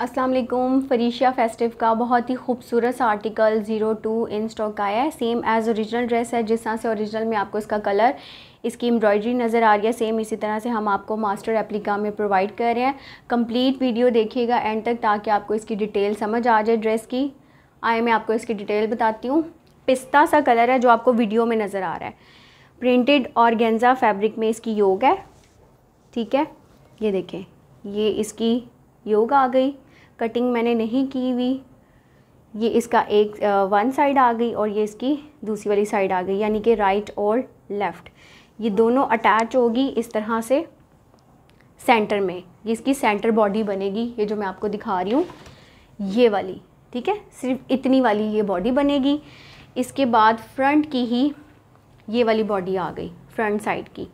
अस्सलाम वालेकुम फरीशिया फेस्टिव का बहुत ही खूबसूरत सा article zero two in stock आया है सेम एज़ ओरिजिनल ड्रेस है जिस तरह से ओरिजिनल में आपको इसका कलर इसकी एम्ब्रॉयडरी नज़र आ रही है सेम इसी तरह से हम आपको मास्टर एप्लीका में प्रोवाइड कर रहे हैं कंप्लीट वीडियो देखिएगा एंड तक ताकि आपको इसकी डिटेल समझ आ जाए ड्रेस की आए मैं आपको इसकी डिटेल बताती हूँ पिस्ता सा कलर है जो आपको वीडियो में नज़र आ रहा है प्रिंटेड और गेंजा फैब्रिक में इसकी योग है ठीक है ये देखें ये इसकी योग आ गई कटिंग मैंने नहीं की हुई ये इसका एक वन साइड आ गई और ये इसकी दूसरी वाली साइड आ गई यानी कि राइट और लेफ़्ट ये दोनों अटैच होगी इस तरह से सेंटर में ये इसकी सेंटर बॉडी बनेगी ये जो मैं आपको दिखा रही हूँ ये वाली ठीक है सिर्फ इतनी वाली ये बॉडी बनेगी इसके बाद फ्रंट की ही ये वाली बॉडी आ गई फ्रंट साइड की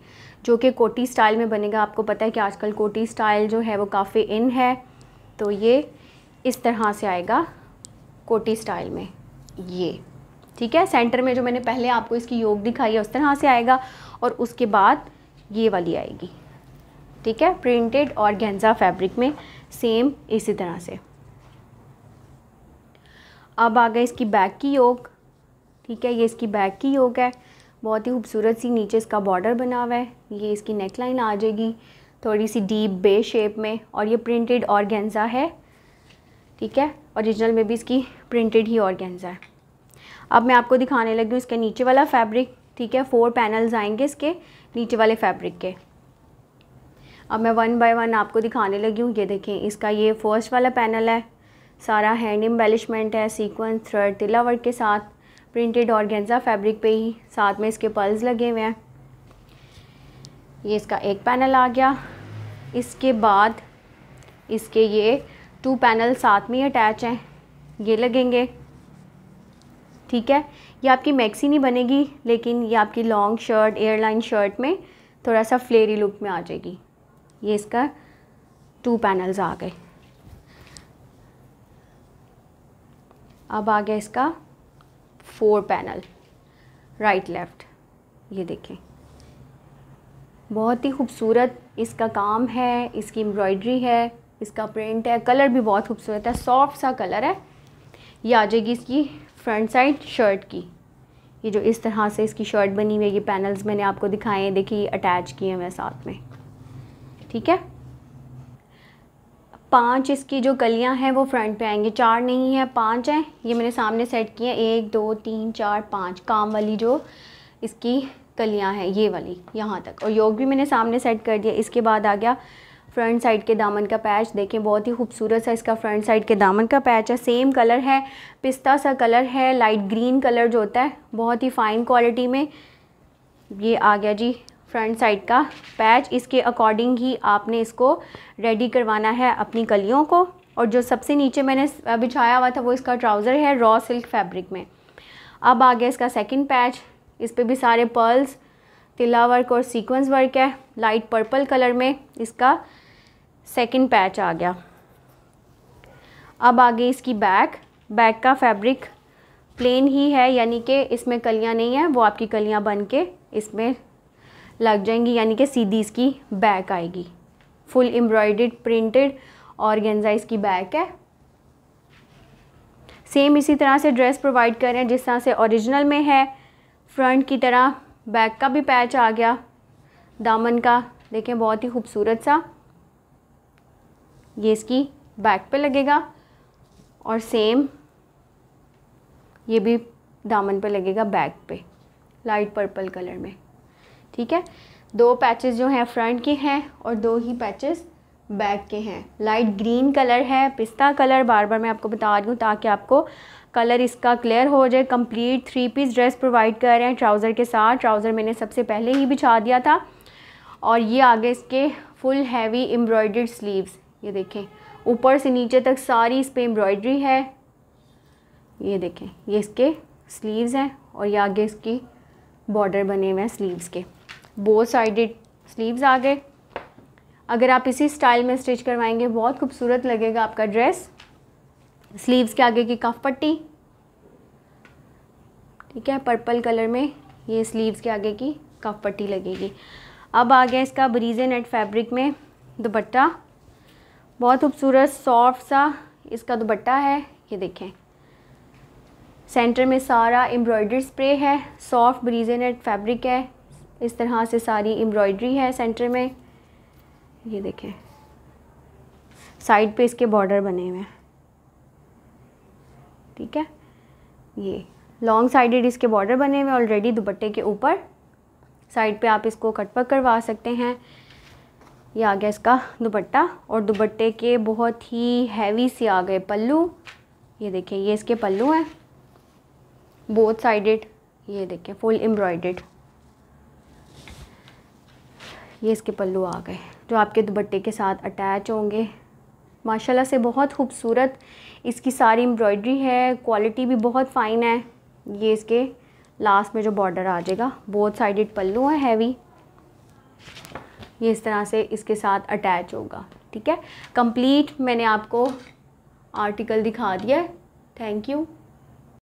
जो कि कोटी स्टाइल में बनेगा आपको पता है कि आजकल कोटी स्टाइल जो है वो काफ़ी इन है तो ये इस तरह से आएगा कोटी स्टाइल में ये ठीक है सेंटर में जो मैंने पहले आपको इसकी योग दिखाई है उस तरह से आएगा और उसके बाद ये वाली आएगी ठीक है प्रिंटेड और गेंजा फैब्रिक में सेम इसी तरह से अब आ गए इसकी बैक की योग ठीक है ये इसकी बैक की योग है बहुत ही खूबसूरत सी नीचे इसका बॉर्डर बना हुआ है ये इसकी नेक लाइन आ जाएगी थोड़ी सी डीप बे शेप में और ये प्रिंटेड ऑर्गेन्ज़ा है ठीक है ओरिजिनल में भी इसकी प्रिंटेड ही ऑर्गेन्ज़ा है अब मैं आपको दिखाने लगी हूँ इसके नीचे वाला फैब्रिक ठीक है फोर पैनल्स आएंगे इसके नीचे वाले फैब्रिक के अब मैं वन बाय वन आपको दिखाने लगी हूँ ये देखें इसका ये फर्स्ट वाला पैनल है सारा हैंड एम्बेलिशमेंट है सीक्वेंस थ्रेड तिला वर्क के साथ प्रिंटेड ऑर्गेन्जा फैब्रिक पे ही साथ में इसके पल्स लगे हुए हैं ये इसका एक पैनल आ गया इसके बाद इसके ये टू पैनल साथ में ही अटैच हैं ये लगेंगे ठीक है ये आपकी मैक्सी नहीं बनेगी लेकिन ये आपकी लॉन्ग शर्ट एयरलाइन शर्ट में थोड़ा सा फ्लेरी लुक में आ जाएगी ये इसका टू पैनल्स आ गए अब आ गया इसका फोर पैनल राइट लेफ़्ट ये देखें बहुत ही खूबसूरत इसका काम है इसकी एम्ब्रॉयडरी है इसका प्रिंट है कलर भी बहुत खूबसूरत है सॉफ्ट सा कलर है ये आ जाएगी इसकी फ्रंट साइड शर्ट की ये जो इस तरह से इसकी शर्ट बनी हुई है ये पैनल्स मैंने आपको दिखाए हैं देखिए अटैच किए हैं मैं साथ में ठीक है पांच इसकी जो कलियां हैं वो फ्रंट पे आएंगे चार नहीं है पांच हैं ये मैंने सामने सेट किए हैं एक दो तीन चार पाँच काम वाली जो इसकी कलियाँ हैं ये वाली यहाँ तक और योग भी मैंने सामने सेट कर दिया इसके बाद आ गया फ्रंट साइड के दामन का पैच देखें बहुत ही खूबसूरत सा इसका फ्रंट साइड के दामन का पैच है सेम कलर है पिस्ता सा कलर है लाइट ग्रीन कलर जो होता है बहुत ही फ़ाइन क्वालिटी में ये आ गया जी फ्रंट साइड का पैच इसके अकॉर्डिंग ही आपने इसको रेडी करवाना है अपनी कलियों को और जो सबसे नीचे मैंने बिछाया हुआ था वो इसका ट्राउज़र है रॉ सिल्क फैब्रिक में अब आ गया इसका सेकंड पैच इस पर भी सारे पर्ल्स तिला वर्क और सीक्वेंस वर्क है लाइट पर्पल कलर में इसका सेकंड पैच आ गया अब आगे इसकी बैक बैक का फैब्रिक प्लेन ही है यानी कि इसमें कलियां नहीं है वो आपकी कलियां बन के इसमें लग जाएंगी यानी कि सीधी इसकी बैक आएगी फुल एम्ब्रॉयड प्रिंटेड और गेंजा इसकी बैक है सेम इसी तरह से ड्रेस प्रोवाइड कर रहे हैं जिस तरह से ओरिजिनल में है फ्रंट की तरह बैक का भी पैच आ गया दामन का देखें बहुत ही खूबसूरत सा ये इसकी बैक पे लगेगा और सेम ये भी दामन पे लगेगा बैक पे लाइट पर्पल कलर में ठीक है दो पैचेस जो हैं फ्रंट के हैं और दो ही पैचेस बैक के हैं लाइट ग्रीन कलर है पिस्ता कलर बार बार मैं आपको बता रही हूँ ताकि आपको कलर इसका क्लियर हो जाए complete three piece dress provide कर रहे हैं ट्राउज़र के साथ ट्राउज़र मैंने सबसे पहले ही बिछा दिया था और ये आगे इसके फुल हैवी एम्ब्रॉयड्रीड स्लीव्स ये देखें ऊपर से नीचे तक सारी इस पर एम्ब्रॉयड्री है ये देखें ये इसके स्लीव्स हैं और ये आगे इसकी बॉर्डर बने हुए हैं स्लीव्स के बोथ साइडेड स्लीव्स आ गए अगर आप इसी स्टाइल में स्टिच करवाएंगे बहुत खूबसूरत लगेगा आपका ड्रेस स्लीव्स के आगे की कफ पट्टी ठीक है पर्पल कलर में ये स्लीव्स के आगे की कफ पट्टी लगेगी अब आ गया इसका ब्रीजे नेट फैब्रिक में दुपट्टा बहुत खूबसूरत सॉफ्ट सा इसका दुपट्टा है ये देखें सेंटर में सारा एम्ब्रॉयडरी स्प्रे है सॉफ्ट ब्रीजे नेट फैब्रिक है इस तरह से सारी एम्ब्रॉयडरी है सेंटर में ये देखें साइड पे इसके बॉर्डर बने हुए हैं ठीक है ये लॉन्ग साइडेड इसके बॉर्डर बने हुए ऑलरेडी दुपट्टे के ऊपर साइड पे आप इसको कटपक करवा सकते हैं ये आ गया इसका दुपट्टा और दुपट्टे के बहुत ही हैवी से आ गए पल्लू ये देखिए ये इसके पल्लू हैं बोथ साइडेड ये देखिए फुल एम्ब्रॉयडेड ये इसके पल्लू आ गए जो आपके दुपट्टे के साथ अटैच होंगे माशाल्लाह से बहुत खूबसूरत इसकी सारी एम्ब्रॉयडरी है क्वालिटी भी बहुत फ़ाइन है ये इसके लास्ट में जो बॉर्डर आ जाएगा बोथ साइडेड पल्लू है हैवी ये इस तरह से इसके साथ अटैच होगा ठीक है कंप्लीट मैंने आपको आर्टिकल दिखा दिया है थैंक यू